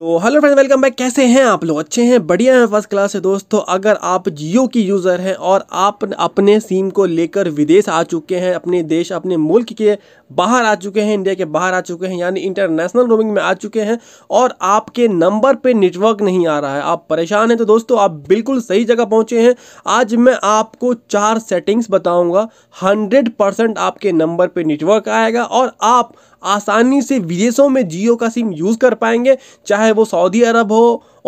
तो hello friends welcome back कैसे हैं आप लोग अच्छे हैं बढ़िया हैं फर्स्ट क्लास है दोस्तों अगर आप जियो की यूज़र हैं और आप अपने सिम को लेकर विदेश आ चुके हैं अपने देश अपने मुल्क के बाहर आ चुके हैं इंडिया के बाहर आ चुके हैं यानी इंटरनेशनल रोमिंग में आ चुके हैं और आपके नंबर पर नेटवर्क नहीं आ रहा है आप परेशान हैं तो दोस्तों आप बिल्कुल सही जगह पहुँचे हैं आज मैं आपको चार सेटिंग्स बताऊँगा हंड्रेड आपके नंबर पर नेटवर्क आएगा और आप आसानी से विदेशों में जियो का सिम यूज़ कर पाएंगे चाहे वो सऊदी अरब हो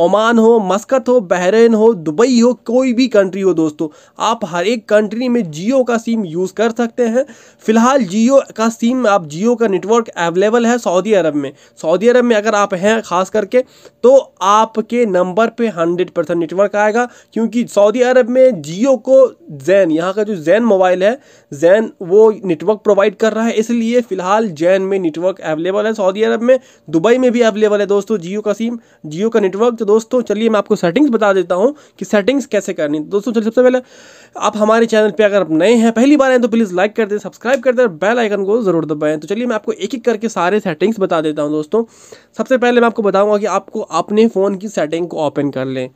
ओमान हो मस्कत हो बहरेन हो दुबई हो कोई भी कंट्री हो दोस्तों आप हर एक कंट्री में जियो का सिम यूज़ कर सकते हैं फ़िलहाल जियो का सिम आप जियो का नेटवर्क अवेलेबल है सऊदी अरब में सऊदी अरब में अगर आप हैं ख़ास करके तो आपके नंबर पे 100 परसेंट नेटवर्क आएगा क्योंकि सऊदी अरब में जियो को जैन यहाँ का जो जैन मोबाइल है जैन वो नेटवर्क प्रोवाइड कर रहा है इसलिए फ़िलहाल जैन में नेटवर्क अवेलेबल है सऊदी अरब में दुबई में भी अवेलेबल है दोस्तों जियो का सिम जियो का नेटवर्क तो दोस्तों चलिए मैं आपको सेटिंग्स बता देता हूँ कि सेटिंग्स कैसे करनी दोस्तों चलिए सबसे पहले आप हमारे चैनल पर अगर आप नए हैं पहली बार हैं तो प्लीज़ लाइक कर दें सब्सक्राइब कर दें बेल आइकन को ज़रूर दबाएँ तो चलिए मैं आपको एक एक करके सारे सेटिंग्स बता देता हूँ दोस्तों सबसे पहले मैं आपको बताऊँगा कि आपको अपने फ़ोन की सेटिंग को ओपन कर लें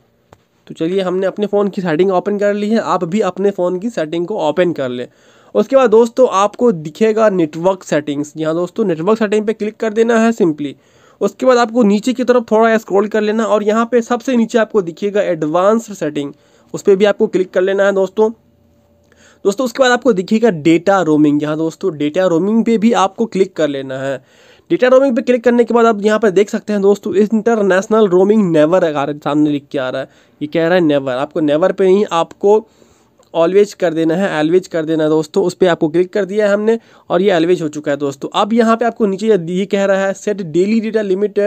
तो चलिए हमने अपने फ़ोन की सेटिंग ओपन कर ली है आप भी अपने फ़ोन की सेटिंग को ओपन कर लें उसके बाद दोस्तों आपको दिखेगा नेटवर्क सेटिंग्स यहाँ दोस्तों नेटवर्क सेटिंग पे क्लिक कर देना है सिंपली उसके बाद आपको नीचे की तरफ थोड़ा स्क्रॉल कर लेना और यहाँ पे सबसे नीचे आपको दिखेगा एडवांस सेटिंग उस पर भी आपको क्लिक कर लेना है दोस्तों दोस्तों उसके बाद आपको दिखेगा डेटा रोमिंग यहाँ दोस्तों डेटा रोमिंग पे भी आपको क्लिक कर लेना है डेटा रोमिंग पे क्लिक करने के बाद आप यहाँ पर देख सकते हैं दोस्तों इंटरनेशनल रोमिंग नेवर सामने लिख के आ रहा है ये कह रहा है नेवर आपको नेवर पे नहीं आपको ऑलवेज कर देना है एलवेज कर देना है दोस्तों उस पर आपको क्लिक कर दिया है हमने और ये एलवेज हो चुका है दोस्तों अब यहाँ पे आपको नीचे ये कह रहा है set daily data limit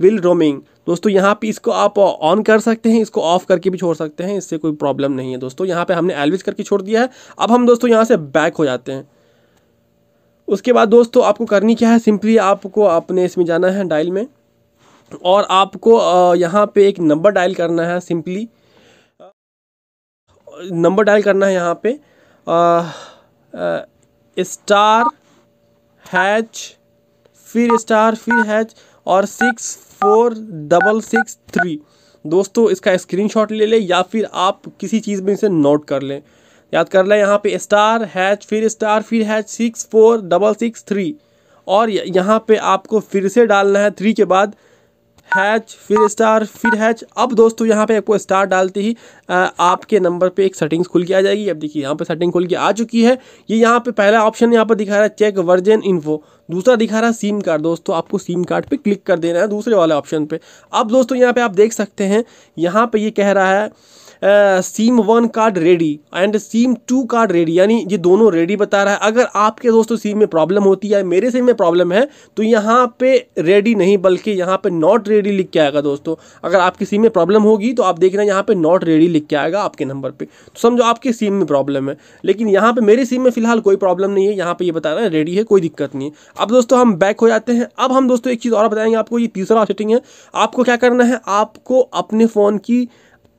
will roaming दोस्तों यहाँ पे इसको आप ऑन कर सकते हैं इसको ऑफ करके भी छोड़ सकते हैं इससे कोई प्रॉब्लम नहीं है दोस्तों यहाँ पर हमने एलवेज करके छोड़ दिया है अब हम दोस्तों यहाँ से बैक हो जाते हैं उसके बाद दोस्तों आपको करनी क्या है सिंपली आपको अपने इसमें जाना है डायल में और आपको यहाँ पे एक नंबर डायल करना है सिंपली नंबर डायल करना है यहाँ पे स्टार हैच फिर स्टार फिर हैच और six four double six three दोस्तों इसका स्क्रीनशॉट ले लें या फिर आप किसी चीज़ में इसे नोट कर लें याद कर लें यहाँ पे स्टार हैच फिर स्टार फिर hash six four double six three और यहाँ पे आपको फिर से डालना है थ्री के बाद हैच फिर स्टार फिर हैच अब दोस्तों यहाँ पे आपको स्टार डालते ही आ, आपके नंबर पे एक सेटिंग्स खुल के आ जाएगी अब देखिए यहाँ पे सेटिंग खुल के आ चुकी है ये यह यहाँ पे पहला ऑप्शन यहाँ पर दिखा रहा है चेक वर्जन इन्फो दूसरा दिखा रहा है सिम कार्ड दोस्तों आपको सिम कार्ड पे क्लिक कर देना है दूसरे वाले ऑप्शन पे अब दोस्तों यहाँ पे आप देख सकते हैं यहाँ पे ये यह कह रहा है SIM one card ready and SIM two card ready यानी ये दोनों रेडी बता रहा है अगर आपके दोस्तों सीम में प्रॉब्लम होती है मेरे सिम में प्रॉब्लम है तो यहाँ पे रेडी नहीं बल्कि यहाँ पे नॉट रेडी लिख के आएगा दोस्तों अगर आपकी सिम में प्रॉब्लम होगी तो आप देख रहे हैं यहाँ पर नॉट रेडी लिख के आएगा आपके नंबर पर तो समझो आपकी सिम में प्रॉब्लम है लेकिन यहाँ पर मेरी सिम में फिलहाल कोई प्रॉब्लम नहीं है यहाँ पर ये बता रहा है रेडी है कोई दिक्कत नहीं है अब दोस्तों हम बैक हो जाते हैं अब हम दोस्तों एक चीज़ और बताएंगे आपको ये तीसरा सेटिंग है आपको क्या करना है आपको अपने फ़ोन की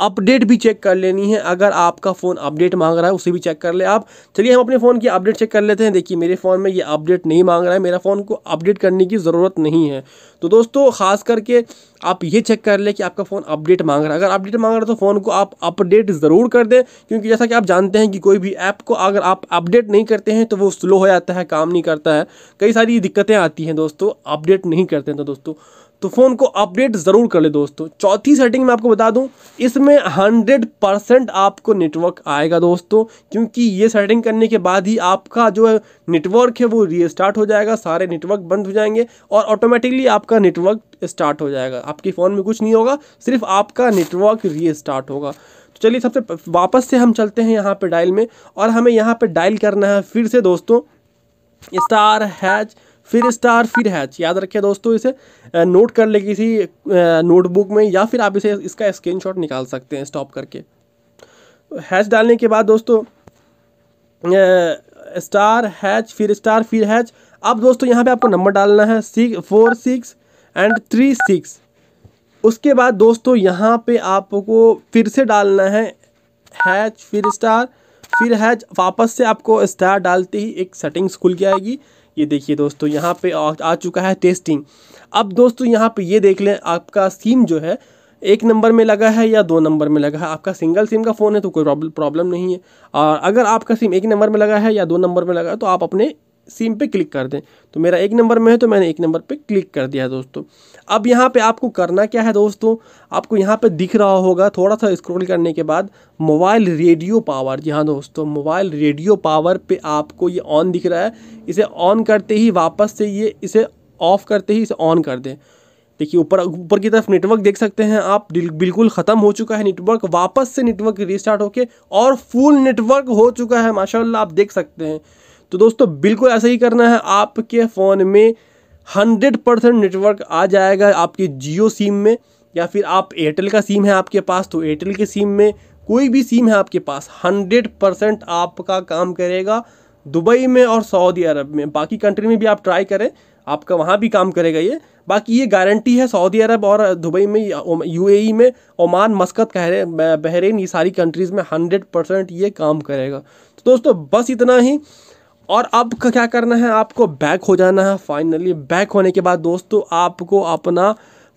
अपडेट भी चेक कर लेनी है अगर आपका फ़ोन अपडेट मांग रहा है उसे भी चेक कर ले आप चलिए हम अपने फ़ोन की अपडेट चेक कर लेते हैं देखिए मेरे फ़ोन में ये अपडेट नहीं मांग रहा है मेरा फ़ोन को अपडेट करने की ज़रूरत नहीं है तो दोस्तों ख़ास करके आप ये चेक कर ले कि आपका फ़ोन अपडेट मांग रहा है अगर अपडेट मांग रहा है तो फ़ोन को आप अपडेट ज़रूर कर दें क्योंकि जैसा कि आप जानते हैं कि कोई भी ऐप को अगर आप अपडेट नहीं करते हैं तो वो स्लो हो जाता है काम नहीं करता है कई सारी दिक्कतें आती हैं दोस्तों अपडेट नहीं करते हैं तो दोस्तों तो फ़ोन को अपडेट ज़रूर कर ले दोस्तों चौथी सेटिंग मैं आपको बता दूं इसमें 100 परसेंट आपको नेटवर्क आएगा दोस्तों क्योंकि ये सेटिंग करने के बाद ही आपका जो नेटवर्क है वो रीस्टार्ट हो जाएगा सारे नेटवर्क बंद हो जाएंगे और ऑटोमेटिकली आपका नेटवर्क स्टार्ट हो जाएगा आपके फ़ोन में कुछ नहीं होगा सिर्फ आपका नेटवर्क रीस्टार्ट होगा तो चलिए सबसे वापस से हम चलते हैं यहाँ पर डायल में और हमें यहाँ पर डायल करना है फिर से दोस्तों स्टार हैच फिर स्टार फिर हैच याद रखिए दोस्तों इसे नोट कर ले किसी नोटबुक में या फिर आप इसे इसका स्क्रीन निकाल सकते हैं स्टॉप करके हैच डालने के बाद दोस्तों स्टार हैच फिर स्टार फिर हैच अब दोस्तों यहाँ पे आपको नंबर डालना है six four six and three six उसके बाद दोस्तों यहाँ पे आपको फिर से डालना है हैच फिर स्टार फिर हैच वापस से आपको स्टार डालते ही एक सेटिंग्स खुल के आएगी ये देखिए दोस्तों यहाँ पे आ, आ चुका है टेस्टिंग अब दोस्तों यहाँ पे ये देख लें आपका सिम जो है एक नंबर में लगा है या दो नंबर में लगा है आपका सिंगल सिम का फ़ोन है तो कोई प्रॉब्लम नहीं है और अगर आपका सिम एक नंबर में लगा है या दो नंबर में लगा है तो आप अपने सिम पे क्लिक कर दें तो मेरा एक नंबर में है तो मैंने एक नंबर पे क्लिक कर दिया है दोस्तों अब यहाँ पे आपको करना क्या है दोस्तों आपको यहाँ पे दिख रहा होगा थोड़ा सा स्क्रॉल करने के बाद मोबाइल रेडियो पावर जी हाँ दोस्तों मोबाइल रेडियो पावर पे आपको ये ऑन दिख रहा है इसे ऑन करते ही वापस से ये इसे ऑफ करते ही इसे ऑन कर दें देखिए ऊपर ऊपर की तरफ नेटवर्क देख सकते हैं आप बिल्कुल ख़त्म हो चुका है नेटवर्क वापस से नेटवर्क रिस्टार्ट होके और फुल नेटवर्क हो चुका है माशाल्लाह आप देख सकते हैं तो दोस्तों बिल्कुल ऐसा ही करना है आपके फ़ोन में हंड्रेड परसेंट नेटवर्क आ जाएगा आपके जियो सिम में या फिर आप एयरटेल का सिम है आपके पास तो एयरटेल के सिम में कोई भी सिम है आपके पास हंड्रेड परसेंट आपका काम करेगा दुबई में और सऊदी अरब में बाकी कंट्री में भी आप ट्राई करें आपका वहाँ भी काम करेगा ये बाकी ये गारंटी है सऊदी अरब और दुबई में यू में ओमान मस्कत कह रहे बहरीन ये सारी कंट्रीज़ में हंड्रेड परसेंट ये काम करेगा तो दोस्तों बस इतना ही और अब क्या करना है आपको बैक हो जाना है फाइनली बैक होने के बाद दोस्तों आपको अपना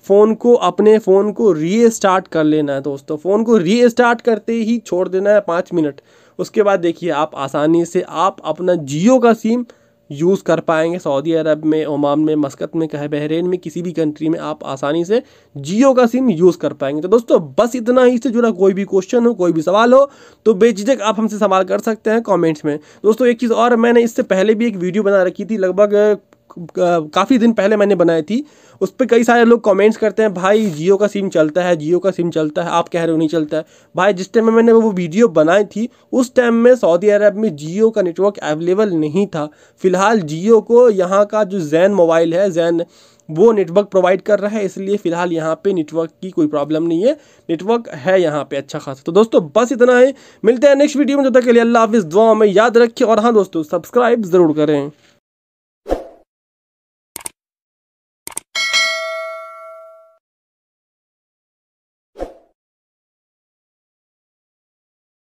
फ़ोन को अपने फ़ोन को रीस्टार्ट कर लेना है दोस्तों फ़ोन को रीस्टार्ट करते ही छोड़ देना है पाँच मिनट उसके बाद देखिए आप आसानी से आप अपना जियो का सिम यूज़ कर पाएंगे सऊदी अरब में ओमान में मस्कत में कहे बहरीन में किसी भी कंट्री में आप आसानी से जियो का सिम यूज़ कर पाएंगे तो दोस्तों बस इतना ही इससे जुड़ा कोई भी क्वेश्चन हो कोई भी सवाल हो तो बेझिझक आप हमसे सवाल कर सकते हैं कॉमेंट्स में दोस्तों एक चीज़ और मैंने इससे पहले भी एक वीडियो बना रखी थी लगभग काफ़ी दिन पहले मैंने बनाई थी उस पर कई सारे लोग कमेंट्स करते हैं भाई जियो का सिम चलता है जियो का सिम चलता है आप कह रहे हो नहीं चलता है भाई जिस टाइम में मैंने वो वीडियो बनाई थी उस टाइम में सऊदी अरब में जियो का नेटवर्क अवेलेबल नहीं था फ़िलहाल जियो को यहाँ का जो जैन मोबाइल है जैन वो नेटवर्क प्रोवाइड कर रहा है इसलिए फ़िलहाल यहाँ पे नेटवर्क की कोई प्रॉब्लम नहीं है नेटवर्क है यहाँ पे अच्छा खासा तो दोस्तों बस इतना है मिलते हैं नेक्स्ट वीडियो में जब तक के लिए अल्लाह हाफिज़ दुआ में याद रखिए और हाँ दोस्तों सब्सक्राइब ज़रूर करें